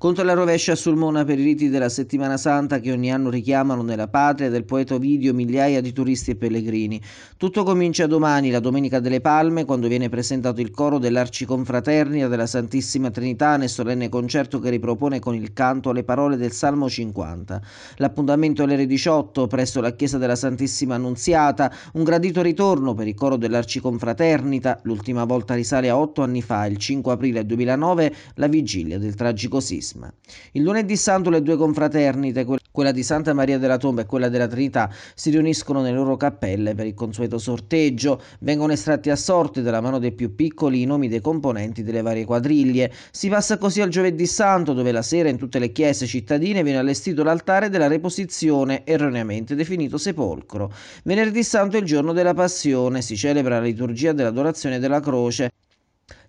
Contro la rovescia sul Mona per i riti della settimana santa che ogni anno richiamano nella patria del poeta Ovidio migliaia di turisti e pellegrini. Tutto comincia domani, la Domenica delle Palme, quando viene presentato il coro dell'Arciconfraternita della Santissima Trinità nel solenne concerto che ripropone con il canto le parole del Salmo 50. L'appuntamento alle ore 18 presso la chiesa della Santissima Annunziata, un gradito ritorno per il coro dell'Arciconfraternita, l'ultima volta risale a otto anni fa, il 5 aprile 2009, la vigilia del tragico Sisma carisma. Il lunedì santo le due confraternite, quella di Santa Maria della Tomba e quella della Trinità, si riuniscono nelle loro cappelle per il consueto sorteggio, vengono estratti a sorte dalla mano dei più piccoli i nomi dei componenti delle varie quadriglie. Si passa così al giovedì santo, dove la sera in tutte le chiese cittadine viene allestito l'altare della reposizione, erroneamente definito sepolcro. Venerdì santo è il giorno della passione, si celebra la liturgia dell'adorazione della croce,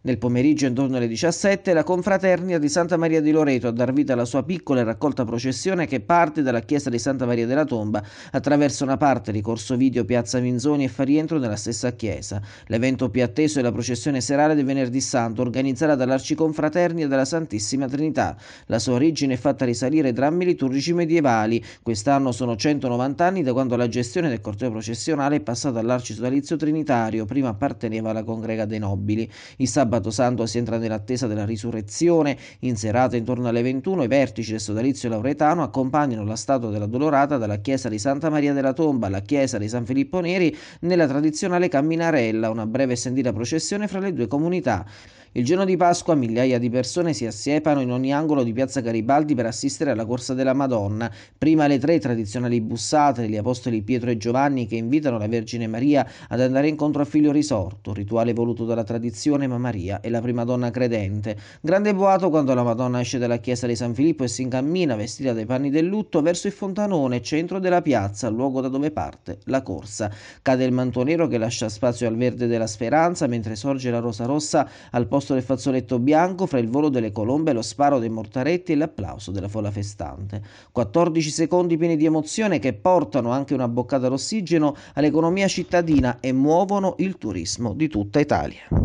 nel pomeriggio, intorno alle 17, la confraternita di Santa Maria di Loreto a dar vita alla sua piccola e raccolta processione che parte dalla chiesa di Santa Maria della Tomba attraverso una parte di Corso Video, Piazza Minzoni e fa rientro nella stessa chiesa. L'evento più atteso è la processione serale del venerdì santo organizzata dall'Arciconfraternia della Santissima Trinità. La sua origine è fatta risalire ai drammi liturgici medievali. Quest'anno sono 190 anni da quando la gestione del corteo processionale è passata all'Arcisodalizio Trinitario, prima apparteneva alla congrega dei nobili. I sabato santo si entra nell'attesa della risurrezione. In serata intorno alle 21 i vertici del sodalizio lauretano accompagnano la statua della Dolorata dalla chiesa di Santa Maria della Tomba alla chiesa di San Filippo Neri nella tradizionale camminarella, una breve e sentita processione fra le due comunità. Il giorno di Pasqua migliaia di persone si assiepano in ogni angolo di Piazza Garibaldi per assistere alla corsa della Madonna. Prima le tre tradizionali bussate degli apostoli Pietro e Giovanni che invitano la Vergine Maria ad andare incontro al figlio risorto, rituale voluto dalla tradizione ma Maria è la prima donna credente. Grande boato quando la Madonna esce dalla chiesa di San Filippo e si incammina vestita dai panni del lutto verso il fontanone, centro della piazza, luogo da dove parte la corsa. Cade il manto nero che lascia spazio al verde della speranza mentre sorge la rosa rossa al posto posto del fazzoletto bianco fra il volo delle colombe, lo sparo dei mortaretti e l'applauso della folla festante. 14 secondi pieni di emozione che portano anche una boccata d'ossigeno all'economia cittadina e muovono il turismo di tutta Italia.